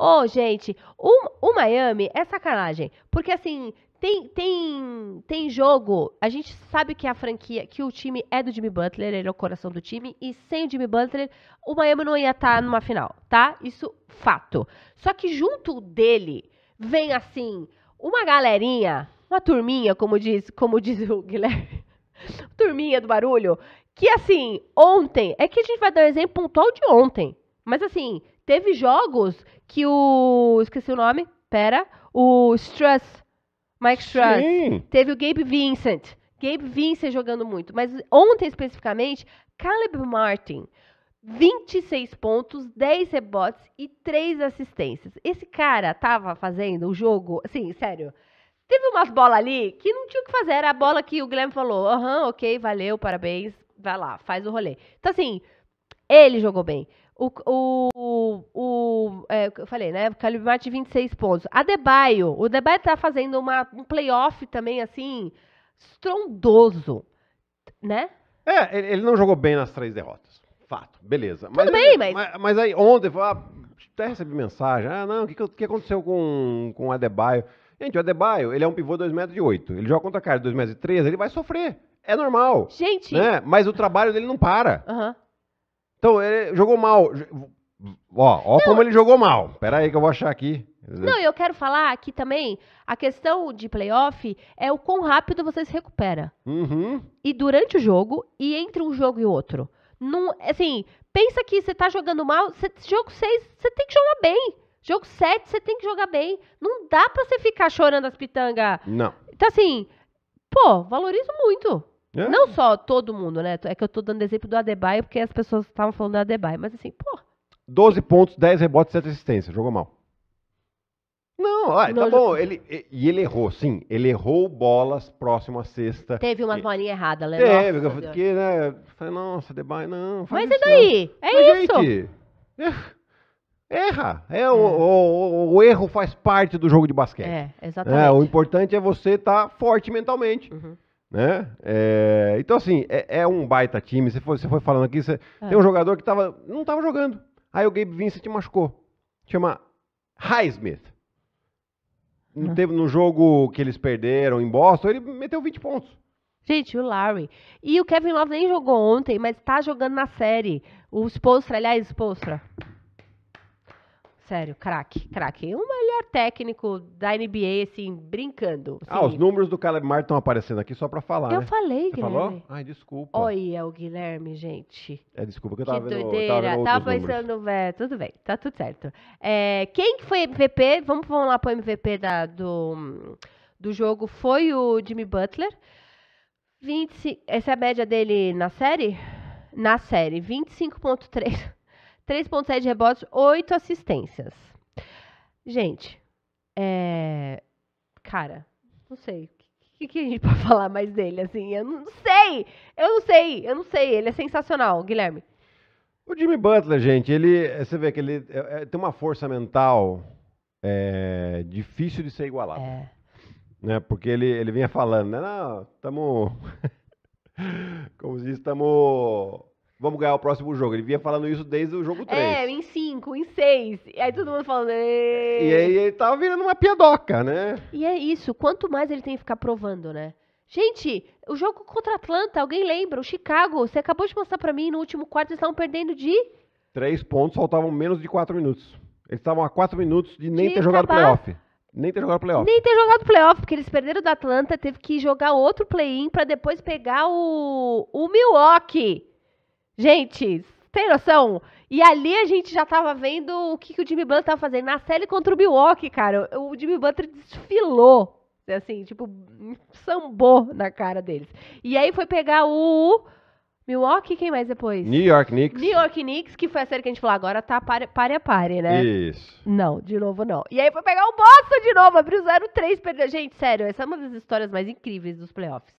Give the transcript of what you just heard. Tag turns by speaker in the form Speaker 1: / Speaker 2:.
Speaker 1: Ô, oh, gente, o, o Miami é sacanagem. Porque, assim, tem, tem, tem jogo. A gente sabe que a franquia, que o time é do Jimmy Butler, ele é o coração do time. E sem o Jimmy Butler, o Miami não ia estar tá numa final, tá? Isso, fato. Só que junto dele vem, assim, uma galerinha, uma turminha, como diz, como diz o Guilherme. turminha do barulho. Que, assim, ontem. É que a gente vai dar um exemplo pontual de ontem. Mas, assim, Teve jogos que o. Esqueci o nome. Pera. O Struss. Mike Struss. Sim. Teve o Gabe Vincent. Gabe Vincent jogando muito. Mas ontem especificamente, Caleb Martin. 26 pontos, 10 rebotes e 3 assistências. Esse cara tava fazendo o jogo, assim, sério. Teve umas bolas ali que não tinha o que fazer. Era a bola que o Guilherme falou: aham, ok, valeu, parabéns, vai lá, faz o rolê. Então, assim, ele jogou bem. O, o, o é, eu falei, né? Calibmate 26 pontos. Adebayo. O Debaio tá fazendo uma, um playoff também, assim, estrondoso, né?
Speaker 2: É, ele não jogou bem nas três derrotas. Fato, beleza. Mas, Tudo bem, é, mas... mas... mas aí ontem, ah, até recebi mensagem, ah, não, o que, que aconteceu com, com o Adebayo? Gente, o Adebayo, ele é um pivô de 2 metros Ele joga contra a cara de 2 metros e ele vai sofrer. É normal.
Speaker 1: Gente. Né?
Speaker 2: Mas o trabalho dele não para. Uhum. Então, ele jogou mal. Ó, ó não, como ele jogou mal. Pera aí que eu vou achar aqui. Não,
Speaker 1: eu quero falar aqui também, a questão de playoff é o quão rápido você se recupera. Uhum. E durante o jogo, e entre um jogo e outro. Num, assim, pensa que você tá jogando mal, cê, jogo 6, você tem que jogar bem. Jogo 7, você tem que jogar bem. Não dá pra você ficar chorando as pitangas. Não. Então, assim, pô, valorizo muito. É? Não só todo mundo, né? É que eu tô dando exemplo do Adebayo, porque as pessoas estavam falando do Adebayo, mas assim, pô.
Speaker 2: 12 pontos, 10 rebotes, 7 assistências. Jogou mal.
Speaker 1: Não, ah, tá bom. Ele,
Speaker 2: e ele errou, sim. Ele errou bolas próximo à sexta. Teve umas
Speaker 1: bolinhas erradas, né? Teve, nossa, porque,
Speaker 2: né? Falei, nossa, Debye, não. Mas e é daí? Não. É Mas, isso. Gente, erra. É, é, O, o, o, erro faz parte do jogo de basquete. É, exatamente. É, o importante é você estar tá forte mentalmente. Uhum. Né? É, então, assim, é, é, um baita time. Você foi, você foi falando aqui, você, é. tem um jogador que tava, não estava jogando. Aí o Gabe Vincent machucou. Chama Highsmith. No, hum. teve, no jogo que eles perderam em Boston,
Speaker 1: ele meteu 20 pontos. Gente, o Larry. E o Kevin Love nem jogou ontem, mas está jogando na série. O Spolstra, aliás, Spolstra. Sério, craque, craque. O melhor técnico da NBA, assim, brincando. Assim. Ah, os assim. números do Caleb
Speaker 2: Martin estão aparecendo aqui só pra falar, Eu né? falei, Você Guilherme. falou? Ai, desculpa. Olha
Speaker 1: é o Guilherme, gente.
Speaker 2: É, desculpa que eu tava que vendo, doideira. Tava, vendo tava pensando,
Speaker 1: velho, tudo bem, tá tudo certo. É, quem que foi MVP? Vamos, vamos lá pro MVP da, do, do jogo. Foi o Jimmy Butler. 25, essa é a média dele na série? Na série, 25.3. 3,7 rebotes, 8 assistências. Gente, é. Cara, não sei. O que, que a gente pode falar mais dele, assim? Eu não sei! Eu não sei, eu não sei. Ele é sensacional, Guilherme.
Speaker 2: O Jimmy Butler, gente, ele. Você vê que ele é, é tem uma força mental é, difícil de ser igualada. É. Né? Porque ele, ele vinha falando, né? Não, estamos. Como se diz, estamos vamos ganhar o próximo jogo. Ele vinha falando isso desde o jogo 3. É,
Speaker 1: em 5, em 6. Aí todo mundo falando. E aí ele
Speaker 2: tava virando uma piadoca, né?
Speaker 1: E é isso. Quanto mais ele tem que ficar provando, né? Gente, o jogo contra Atlanta, alguém lembra? O Chicago, você acabou de mostrar para mim no último quarto, eles estavam perdendo de.
Speaker 2: Três pontos, faltavam menos de quatro minutos. Eles estavam a quatro minutos de nem de ter jogado playoff. Nem ter jogado playoff.
Speaker 1: Nem ter jogado playoff, porque eles perderam da Atlanta, teve que jogar outro play-in para depois pegar o, o Milwaukee. Gente, tem noção? E ali a gente já tava vendo o que, que o Jimmy Butler tava fazendo. Na série contra o Milwaukee, cara, o Jimmy Butler desfilou. Assim, tipo, sambou na cara deles. E aí foi pegar o. Milwaukee, quem mais depois? New
Speaker 2: York Knicks. New
Speaker 1: York Knicks, que foi a série que a gente falou, agora tá pare, pare a pare, né? Isso. Não, de novo não. E aí foi pegar o Boston de novo, abriu 0-3, perdeu. Gente, sério, essa é uma das histórias mais incríveis dos playoffs.